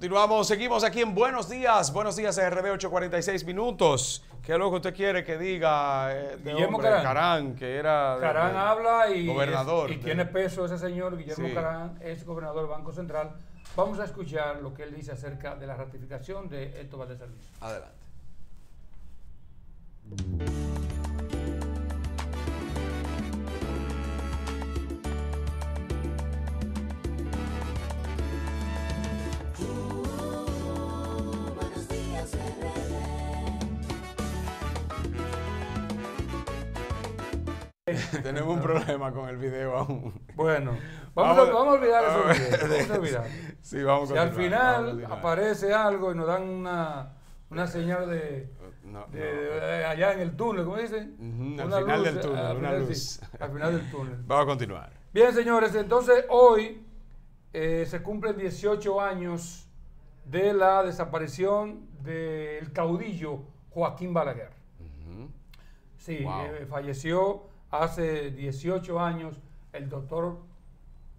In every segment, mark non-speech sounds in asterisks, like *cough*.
Continuamos, seguimos aquí en Buenos Días. Buenos días, RB 846 minutos. ¿Qué es lo que usted quiere que diga eh, Guillermo Carán. Carán. que era. Carán habla y, y tiene peso ese señor. Guillermo Carán es gobernador del Banco Central. Vamos a escuchar lo que él dice acerca de la ratificación de estos de servicio. Adelante. *laughs* Tenemos un problema con el video aún. Bueno, *laughs* vamos, a, olvidar eso. *laughs* si al final aparece algo y nos dan una, señal de, uh, allá en el túnel, ¿cómo dicen? al final del túnel, del túnel. Vamos a continuar. Bien, señores, entonces hoy eh, se cumplen 18 años de la desaparición del caudillo Joaquín Balaguer. Sí, eh, falleció hace 18 años el doctor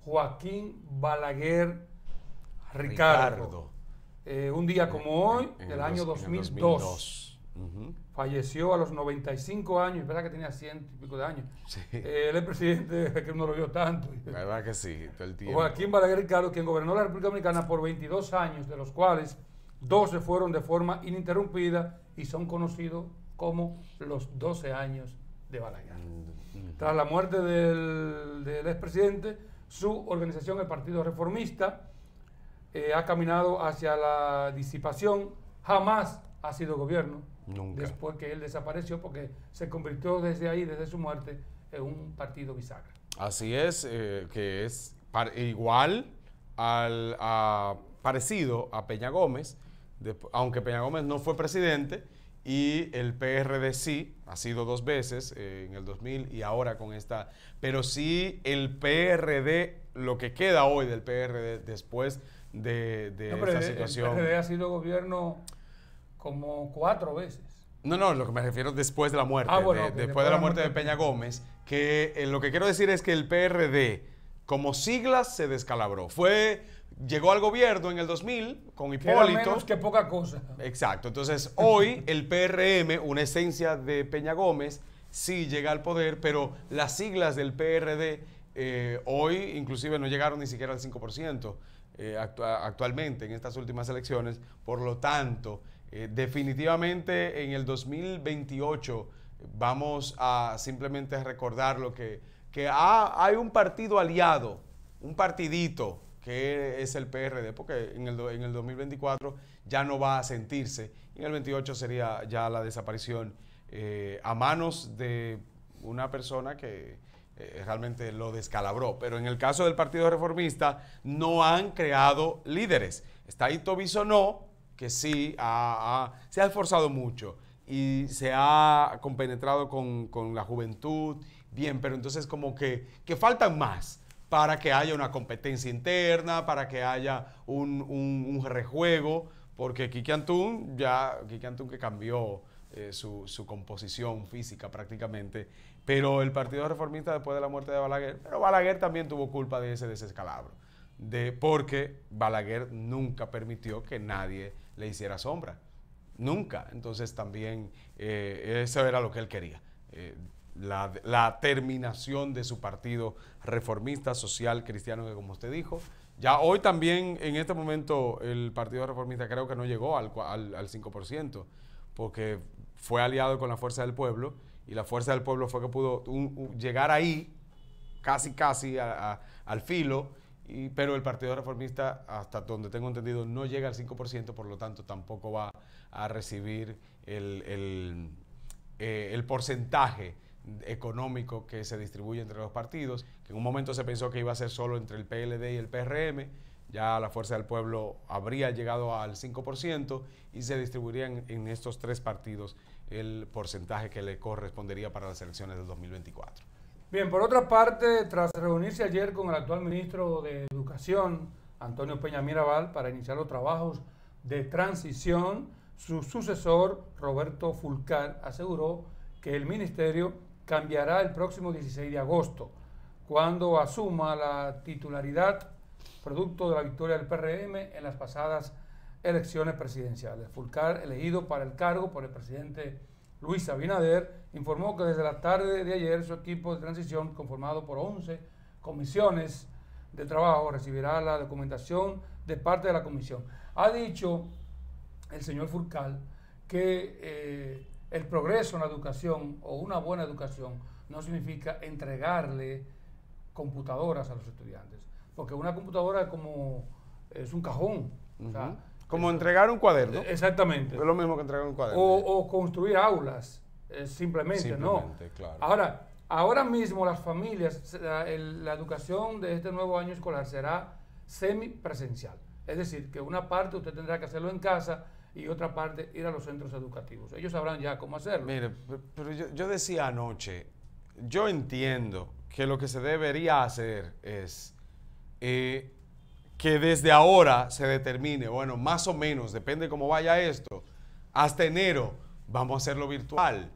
Joaquín Balaguer Ricardo. Eh, un día como hoy, del año 2002. Falleció a los 95 años, verdad que tenía ciento y pico de años. Eh, él es presidente, *laughs* que no lo vio tanto. Verdad que sí, todo el tiempo. Joaquín Balaguer Ricardo, quien gobernó la República Dominicana por 22 años, de los cuales 12 fueron de forma ininterrumpida y son conocidos como los 12 años de Balaguer. Mm. Tras la muerte del, expresidente, su organización, el Partido Reformista, eh, ha caminado hacia la disipación. Jamás ha sido gobierno. Nunca. Después que él desapareció, porque se convirtió desde ahí, desde su muerte, en un partido bisagra. Así es, eh, que es igual al parecido a Peña Gómez, aunque Peña Gómez no fue presidente y el PRD sí, ha sido dos veces, eh, en el 2000 y ahora con esta, pero sí el PRD, lo que queda hoy del PRD después de, esta situación. El PRD ha sido gobierno como cuatro veces. No, no, lo que me refiero es después de la muerte, ah, bueno, después, de la muerte, de Peña Gómez, que eh, lo que quiero decir es que el PRD como siglas se descalabró. Fue llegó al gobierno en el 2000 con Hipólito. menos que poca cosa. Exacto. Entonces, hoy el PRM, una esencia de Peña Gómez, sí llega al poder, pero las siglas del PRD eh, hoy inclusive no llegaron ni siquiera al 5% eh, actualmente en estas últimas elecciones. Por lo tanto, eh, definitivamente en el 2028 vamos a simplemente recordar lo que, que hay un partido aliado, un partidito que es el PRD, porque en el, en el 2024 ya no va a sentirse. Y en el 28 sería ya la desaparición eh, a manos de una persona que eh, realmente lo descalabró. Pero en el caso del Partido Reformista no han creado líderes. Está ahí No que sí se ha esforzado mucho y se ha compenetrado con, la juventud, bien, pero entonces como que, que faltan más para que haya una competencia interna, para que haya un, rejuego, porque Kiki Antún ya, Kiki que cambió eh, su, composición física prácticamente, pero el Partido Reformista después de la muerte de Balaguer, pero Balaguer también tuvo culpa de ese desescalabro, de, porque Balaguer nunca permitió que nadie le hiciera sombra, nunca, entonces también eh, eso era lo que él quería. Eh, la, terminación de su partido reformista, social, cristiano, que como usted dijo, ya hoy también, en este momento, el Partido Reformista creo que no llegó al, al, al 5%, porque fue aliado con la Fuerza del Pueblo, y la Fuerza del Pueblo fue que pudo llegar ahí, casi, casi al filo, pero el Partido Reformista, hasta donde tengo entendido, no llega al 5%, por lo tanto tampoco va a recibir el, el eh, porcentaje económico que se distribuye entre los partidos, que en un momento se pensó que iba a ser solo entre el PLD y el PRM, ya la Fuerza del Pueblo habría llegado al 5% y se distribuirían en, estos tres partidos el porcentaje que le correspondería para las elecciones del 2024. Bien, por otra parte, tras reunirse ayer con el actual ministro de Educación, Antonio Peña Mirabal, para iniciar los trabajos de transición, su sucesor, Roberto Fulcar, aseguró que el ministerio cambiará el próximo 16 de agosto, cuando asuma la titularidad producto de la victoria del PRM en las pasadas elecciones presidenciales. Fulcar, elegido para el cargo por el presidente Luis Abinader, informó que desde la tarde de ayer su equipo de transición, conformado por 11 comisiones de trabajo, recibirá la documentación de parte de la comisión. Ha dicho el señor Furcal que eh, el progreso en la educación o una buena educación no significa entregarle computadoras a los estudiantes. Porque una computadora es como eh, es un cajón. como entregar un cuaderno. Eh, exactamente. Es lo mismo que entregar un cuaderno. O, construir aulas, simplemente, Ahora, ahora mismo las familias, la, la educación de este nuevo año escolar será semipresencial. Es decir, que una parte usted tendrá que hacerlo en casa y otra parte ir a los centros educativos. Ellos sabrán ya cómo hacerlo. Mire, pero yo, decía anoche, yo entiendo que lo que se debería hacer es eh, que desde ahora se determine, bueno, más o menos, depende cómo vaya esto, hasta enero vamos a hacerlo virtual.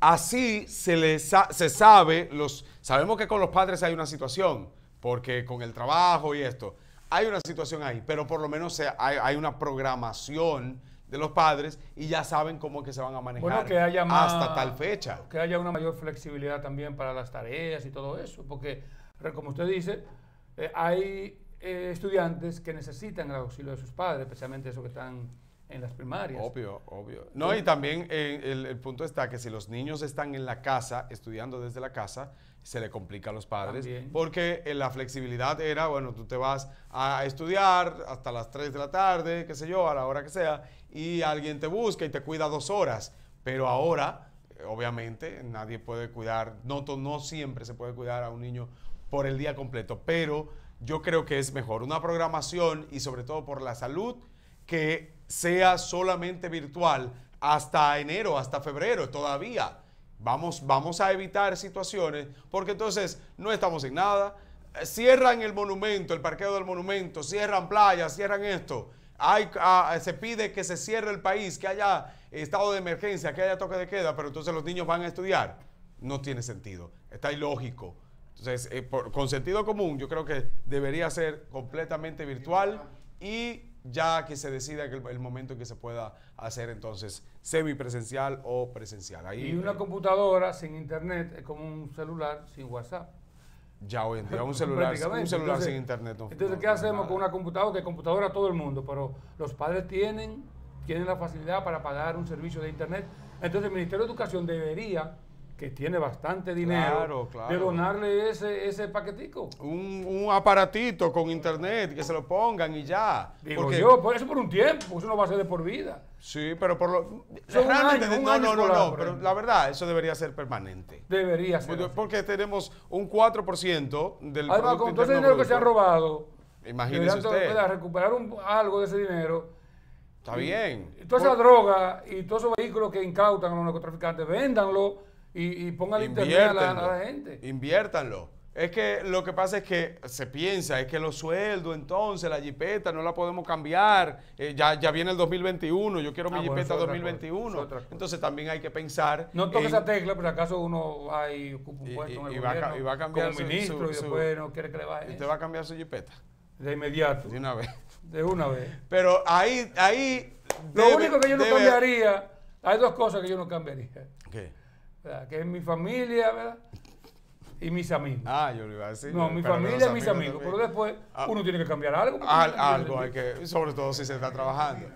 Así se, les, se sabe, los, sabemos que con los padres hay una situación, porque con el trabajo y esto, hay una situación ahí, pero por lo menos hay, una programación de los padres y ya saben cómo es que se van a manejar hasta tal fecha. Que haya una mayor flexibilidad también para las tareas y todo eso, porque como usted dice, eh, hay eh, estudiantes que necesitan el auxilio de sus padres, especialmente esos que están en las primarias. Obvio, obvio. No, y también eh, el, punto está que si los niños están en la casa, estudiando desde la casa, se le complica a los padres. Porque eh, la flexibilidad era, bueno, tú te vas a estudiar hasta las 3 de la tarde, qué sé yo, a la hora que sea, y alguien te busca y te cuida dos horas. Pero ahora, eh, obviamente, nadie puede cuidar, no, no siempre se puede cuidar a un niño por el día completo, pero yo creo que es mejor una programación y sobre todo por la salud que sea solamente virtual hasta enero, hasta febrero todavía. Vamos, vamos a evitar situaciones porque entonces no estamos en nada. Cierran el monumento, el parqueo del monumento, cierran playas, cierran esto. Hay, ah, se pide que se cierre el país, que haya estado de emergencia, que haya toque de queda, pero entonces los niños van a estudiar. No tiene sentido, está ilógico. Entonces, eh, con sentido común, yo creo que debería ser completamente virtual y ya que se decida el, momento en que se pueda hacer entonces semipresencial o presencial. y una eh, computadora sin internet es como un celular sin WhatsApp. Ya hoy en un *laughs* celular, sin internet. entonces, ¿qué hacemos con una computadora? Que computadora todo el mundo, pero los padres tienen, tienen la facilidad para pagar un servicio de internet. Entonces, el Ministerio de Educación debería que tiene bastante dinero, de donarle ese, paquetico. Un, aparatito con internet, que se lo pongan y ya. porque, yo, por eso por un tiempo, eso no va a ser de por vida. Sí, pero por lo... Realmente, no, no, no, no, pero la verdad, eso debería ser permanente. Debería ser. Porque, tenemos un 4% del Además, con todo ese dinero que se ha robado, imagínese usted. recuperar algo de ese dinero... Está bien. toda esa droga y todos esos vehículos que incautan a los narcotraficantes, véndanlo y, pongan internet a la, gente. Inviértanlo. Es que lo que pasa es que se piensa, es que los sueldos, entonces, la jipeta no la podemos cambiar. Eh, ya, ya viene el 2021, yo quiero ah, mi jipeta 2021. entonces también hay que pensar. No toque esa tecla, pero acaso uno va y ocupa un puesto en el va, y va a cambiar como ministro y después no quiere que le Usted va a cambiar su jipeta. De inmediato. De una vez. De una vez. Pero ahí. ahí lo único que yo no cambiaría, hay dos cosas que yo no cambiaría. ¿Qué? que es mi familia, y mis amigos. Ah, yo lo iba a decir. No, mi familia y mis amigos. pero después ah. uno tiene que cambiar algo. algo hay que, sobre todo si se está trabajando.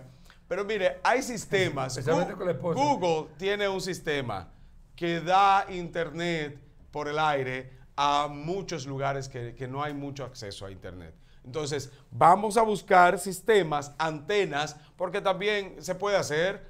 Pero mire, hay sistemas. Google, tiene un sistema que da internet por el aire a muchos lugares que, que no hay mucho acceso a internet. Entonces, vamos a buscar sistemas, antenas, porque también se puede hacer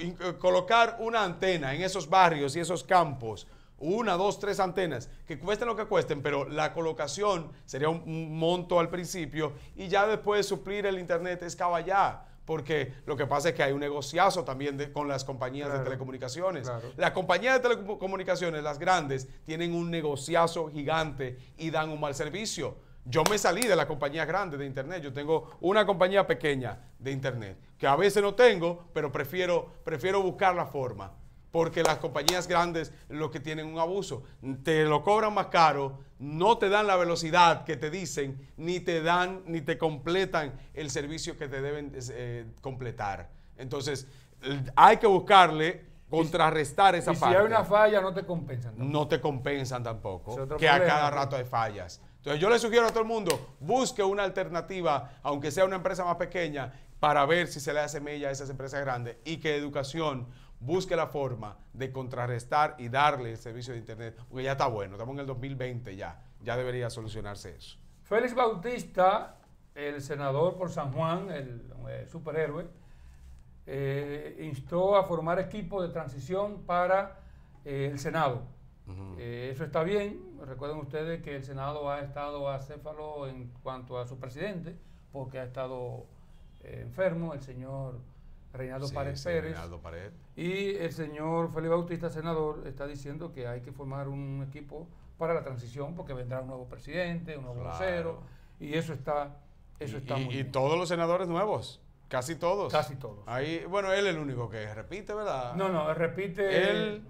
eh, colocar una antena en esos barrios y esos campos, una, dos, tres antenas, que cuesten lo que cuesten, pero la colocación sería un monto al principio y ya después de suplir el Internet es caballá porque lo que pasa es que hay un negociazo también con las compañías de telecomunicaciones. Las compañías de telecomunicaciones, las grandes, tienen un negociazo gigante y dan un mal servicio. Yo me salí de las compañías grandes de Internet, yo tengo una compañía pequeña de Internet que a veces no tengo, pero prefiero, prefiero buscar la forma. Porque las compañías grandes lo que tienen un abuso, te lo cobran más caro, no te dan la velocidad que te dicen, ni te dan, ni te completan el servicio que te deben eh, completar. Entonces, hay que buscarle contrarrestar esa y si hay una falla, no te compensan. No te compensan tampoco. que a cada rato hay fallas. Entonces yo le sugiero a todo el mundo, busque una alternativa, aunque sea una empresa más pequeña, para ver si se le hace mella a esas empresas grandes y que educación busque la forma de contrarrestar y darle el servicio de Internet, porque ya está bueno, estamos en el 2020 ya, ya debería solucionarse eso. Félix Bautista, el senador por San Juan, el, eh, superhéroe, eh, instó a formar equipo de transición para eh, el Senado. eso está bien, recuerden ustedes que el Senado ha estado acéfalo en cuanto a su presidente, porque ha estado eh, enfermo, el señor Reinaldo Párez Pérez. Y el señor Felipe Bautista, senador, está diciendo que hay que formar un equipo para la transición porque vendrá un nuevo presidente, un nuevo vocero. Y eso está, eso y, está y, muy y todos los senadores nuevos. Casi todos. Casi todos. Ahí, bueno, él es el único que repite, ¿verdad? No, no, repite. Él.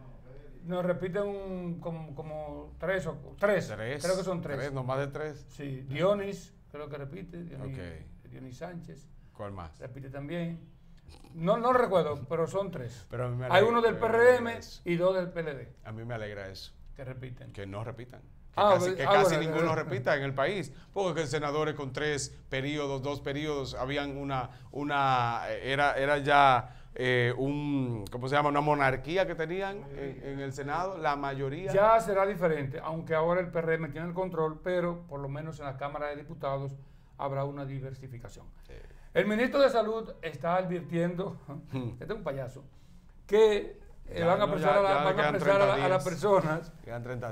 No, repite un, como, tres o tres, Creo que son tres. Tres, no más de tres. Sí, Dionis, creo que repite. Dionis Sánchez. ¿Cuál más? Repite también. No, no recuerdo, pero son tres. *laughs* Hay uno del PRM y dos del PLD. A mí me alegra eso. Que repiten. Que no repitan. Que ah, casi, ah, ninguno repita en el país, porque senadores con tres periodos, dos periodos, habían una, una eh, era, era ya eh, un, ¿cómo se llama? Una monarquía que tenían en, el Senado, la mayoría. Ya será diferente, aunque ahora el PRM tiene el control, pero por lo menos en la Cámara de Diputados habrá una diversificación. El ministro de Salud está advirtiendo, *laughs* este es un payaso, que eh, van a apresar, a, las personas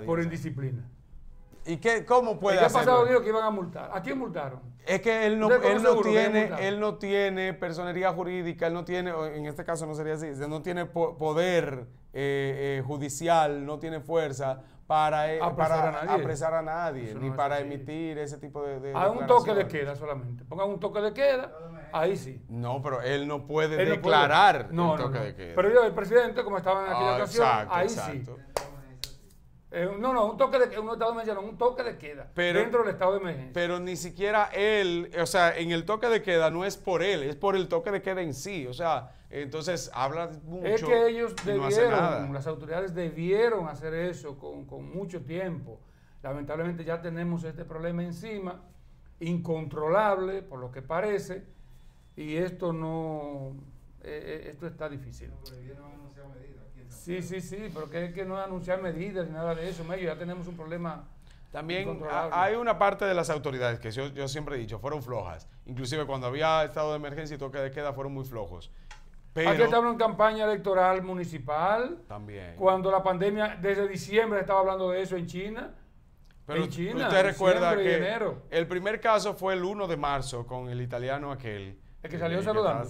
por indisciplina. ¿Y qué, cómo puede ¿Qué ha pasado, que iban a multar? ¿A quién multaron? Es que él no, tiene, él no tiene personería jurídica, él no tiene, en este caso no sería así, no tiene poder eh, eh, judicial, no tiene fuerza para eh, apresar, para, a, nadie. a nadie, ni para emitir ese tipo de... de un toque de queda solamente. Pongan un toque de queda, ahí sí. No, pero él no puede declarar no toque de queda. Pero yo, el presidente, como estaba en aquella ah, ocasión, ahí sí. Eh, no, no, un toque de queda, un estado de emergencia, un toque de queda dentro del estado de emergencia. Pero ni siquiera él, o sea, en el toque de queda no es por él, es por el toque de queda en sí. O sea, entonces habla mucho. Es que ellos debieron, las autoridades debieron hacer eso con, mucho tiempo. Lamentablemente ya tenemos este problema encima, incontrolable por lo que parece, y esto no, eh, eh, esto está difícil. No, Sí, sí, sí, pero que, no anunciar medidas ni nada de eso, medio, ya tenemos un problema. También hay una parte de las autoridades que yo, siempre he dicho, fueron flojas. Inclusive cuando había estado de emergencia y toque de queda, fueron muy flojos. Pero, Aquí hablando en campaña electoral municipal. También. Cuando la pandemia, desde diciembre estaba hablando de eso en China. Pero en China, usted recuerda que el primer caso fue el 1 de marzo con el italiano aquel. El que salió saludando.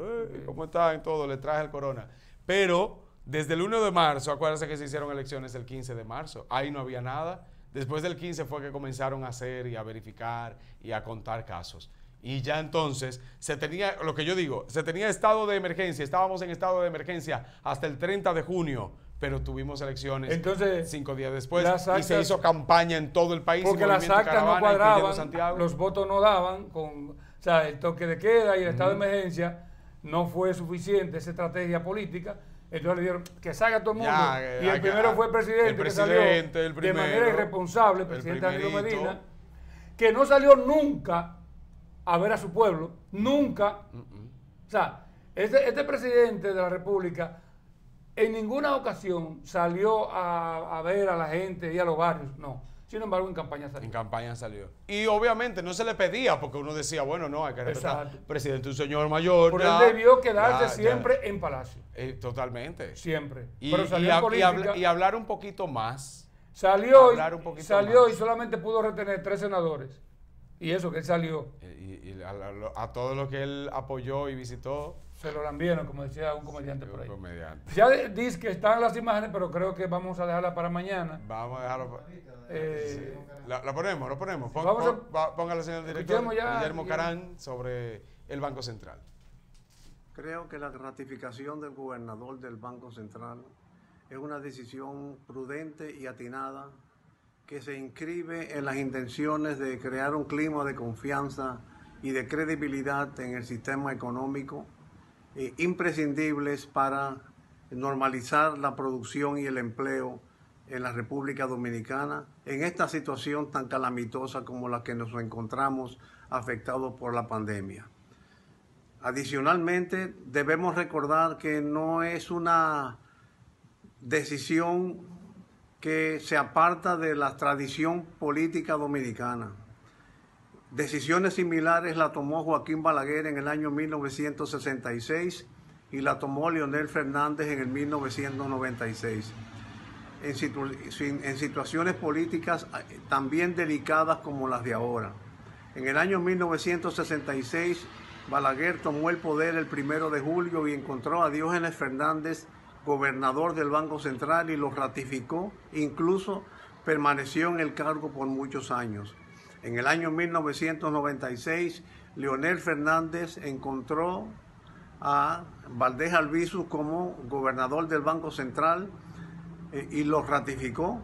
Eh, ¿Cómo saludando. en todo? Le traje el corona. Pero desde el 1 de marzo, acuérdense que se hicieron elecciones el 15 de marzo, ahí no había nada. Después del 15 fue que comenzaron a hacer y a verificar y a contar casos. Y ya entonces se tenía, lo que yo digo, se tenía estado de emergencia, estábamos en estado de emergencia hasta el 30 de junio, pero tuvimos elecciones entonces, cinco días después y se hizo campaña en todo el país. Porque las actas no cuadraban, los votos no daban, con, o sea, el toque de queda y el estado de emergencia no fue suficiente esa estrategia política entonces le dieron que salga todo el mundo. y el primero fue el presidente. que salió De manera irresponsable, el presidente Danilo Medina, que no salió nunca a ver a su pueblo, nunca. O sea, este, este, presidente de la República en ninguna ocasión salió a ver a la gente y a los barrios, no. Sin embargo, en campaña salió. En campaña salió. Y obviamente no se le pedía, porque uno decía, bueno, no, hay que respetar presidente, un señor mayor. Pero él debió quedarse siempre en Palacio. Eh, totalmente. Siempre. Y, y, hablar un poquito más. Salió, salió y solamente pudo retener tres senadores. Y eso que él salió. Eh, y, a, todo lo que él apoyó y visitó. Se lo lambieron, como decía un comediante por ahí. comediante. Ya dice que están las imágenes, pero creo que vamos a dejarla para mañana. Vamos a dejarlo para. Eh, la, ponemos, lo ponemos. Pon, señor director. Guillermo Carán sobre el Banco Central. Creo que la ratificación del gobernador del Banco Central es una decisión prudente y atinada que se inscribe en las intenciones de crear un clima de confianza y de credibilidad en el sistema económico, eh, imprescindibles para normalizar la producción y el empleo en la República Dominicana, en esta situación tan calamitosa como la que nos encontramos afectados por la pandemia. Adicionalmente, debemos recordar que no es una decisión que se aparta de la tradición política dominicana. Decisiones similares la tomó Joaquín Balaguer en el año 1966 y la tomó Leonel Fernández en el 1996. En, en, situaciones políticas eh, también delicadas como las de ahora. En el año 1966, Balaguer tomó el poder el primero de julio y encontró a Diógenes Fernández gobernador del Banco Central y lo ratificó, incluso permaneció en el cargo por muchos años. En el año 1996, Leonel Fernández encontró a Valdés Albizu como gobernador del Banco Central eh, y lo ratificó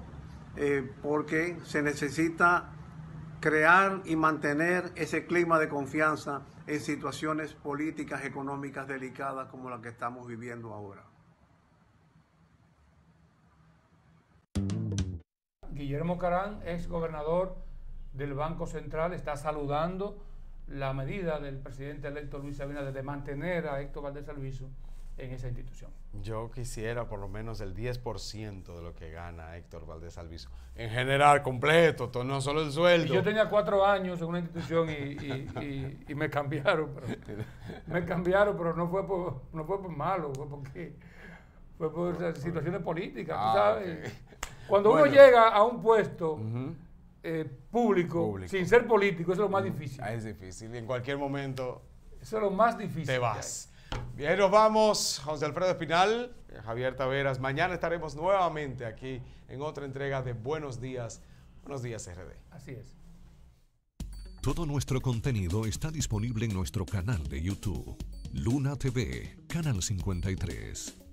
eh, porque se necesita crear y mantener ese clima de confianza en situaciones políticas, económicas delicadas como la que estamos viviendo ahora. Guillermo Carán, ex gobernador del Banco Central, está saludando la medida del presidente electo Luis Sabina de mantener a Héctor Valdés Alviso en esa institución. Yo quisiera por lo menos el 10% de lo que gana Héctor Valdés Alviso. En general, completo, no solo el sueldo. yo tenía cuatro años en una institución y, me cambiaron. me cambiaron, pero no fue por, no fue por malo, fue porque por, situaciones políticas, ah, ¿sabes? Cuando uno llega a un puesto eh, público, sin ser político, es lo más difícil. es difícil, y en cualquier momento. es lo más difícil. Te vas. Bien, nos vamos, José Alfredo Espinal, Javier Taveras. Mañana estaremos nuevamente aquí en otra entrega de Buenos Días. Buenos días, RD. Así es. Todo nuestro contenido está disponible en nuestro canal de YouTube, Luna TV, Canal 53.